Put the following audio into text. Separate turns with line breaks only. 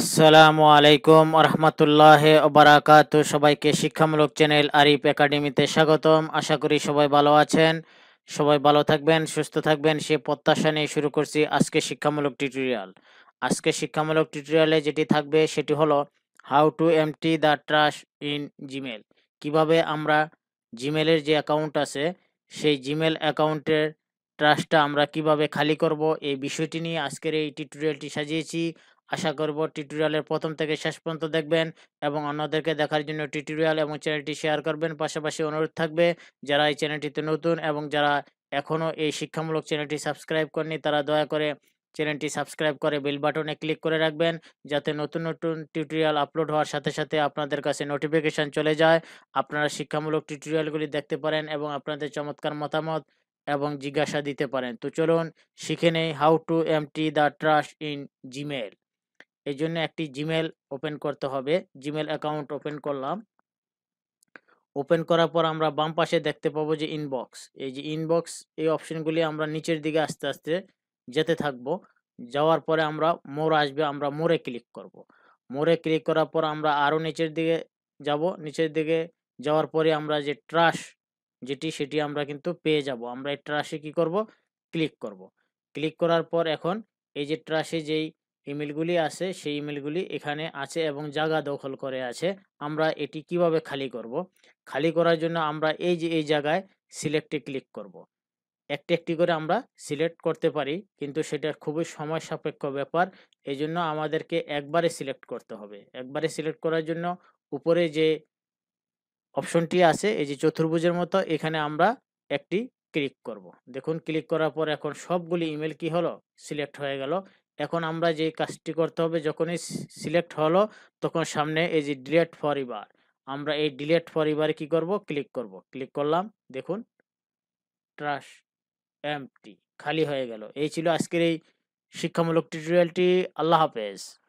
আসসালামু আলাইকুম রহমতুল্লাহ ওবরাকাত সবাইকে শিক্ষামূলক চ্যানেল আরিফ একাডেমিতে স্বাগতম আশা করি সবাই ভালো আছেন সবাই ভালো থাকবেন সুস্থ থাকবেন সে প্রত্যাশা নিয়ে শুরু করছি আজকে শিক্ষামূলক টিউটোরিয়াল আজকে শিক্ষামূলক টিউটোরিয়ালে যেটি থাকবে সেটি হলো how to empty the trash in Gmail কিভাবে আমরা জিমেলের যে অ্যাকাউন্ট আছে সেই জিমেল অ্যাকাউন্টের ট্রাস্টটা আমরা কিভাবে খালি করব এই বিষয়টি নিয়ে আজকের এই টিউটোরিয়ালটি সাজিয়েছি আশা করব টিউটোরিয়ালের প্রথম থেকে শেষ পর্যন্ত দেখবেন এবং অন্যদেরকে দেখার জন্য টিউটোরিয়াল এবং চ্যানেলটি শেয়ার করবেন পাশাপাশি অনুরোধ থাকবে যারা এই চ্যানেলটিতে নতুন এবং যারা এখনও এই শিক্ষামূলক চ্যানেলটি সাবস্ক্রাইব করেনি তারা দয়া করে চ্যানেলটি সাবস্ক্রাইব করে বেল বাটনে ক্লিক করে রাখবেন যাতে নতুন নতুন টিউটোরিয়াল আপলোড হওয়ার সাথে সাথে আপনাদের কাছে নোটিফিকেশান চলে যায় আপনারা শিক্ষামূলক টিউটোরিয়ালগুলি দেখতে পারেন এবং আপনাদের চমৎকার মতামত এবং জিজ্ঞাসা দিতে পারেন তো চলুন শিখে নেই how to empty the trash in Gmail এই জন্য একটি জিমেল ওপেন করতে হবে জিমেল অ্যাকাউন্ট ওপেন করলাম ওপেন করার পর আমরা বাম পাশে দেখতে পাবো যে ইনবক্স এই যে ইনবক্স এই অপশনগুলি আমরা নিচের দিকে আস্তে আস্তে যেতে থাকবো যাওয়ার পরে আমরা মোর আসবে আমরা মোরে ক্লিক করব। মোরে ক্লিক করার পর আমরা আরও নিচের দিকে যাব নিচের দিকে যাওয়ার পরে আমরা যে ট্রাশ যেটি সেটি আমরা কিন্তু পেয়ে যাব আমরা এই ট্রাশে কী করব ক্লিক করব। ক্লিক করার পর এখন এই যে ট্রাশে যেই ইমেলগুলি আছে সেই ইমেলগুলি এখানে আছে এবং জায়গা দখল করে আছে আমরা এটি কিভাবে খালি করব। খালি করার জন্য আমরা এই যে এই জায়গায় সিলেক্টে ক্লিক করব। একটি একটি করে আমরা সিলেক্ট করতে পারি কিন্তু সেটা খুবই সময় সাপেক্ষ ব্যাপার এই জন্য আমাদেরকে একবারে সিলেক্ট করতে হবে একবারে সিলেক্ট করার জন্য উপরে যে অপশনটি আছে এই যে চতুর্ভুজের মতো এখানে আমরা একটি ক্লিক করব। দেখুন ক্লিক করার পর এখন সবগুলি ইমেল কি হলো সিলেক্ট হয়ে গেল এখন আমরা যে কাজটি করতে হবে যখনই সিলেক্ট হলো তখন সামনে এই যে ডিলেট ফর ইবার আমরা এই ডিলেট ফর ইবারে কী করব ক্লিক করব ক্লিক করলাম দেখুন ট্রাস এমটি খালি হয়ে গেল এই ছিল আজকের এই শিক্ষামূলক টিউটোরিয়ালটি আল্লাহ হাফেজ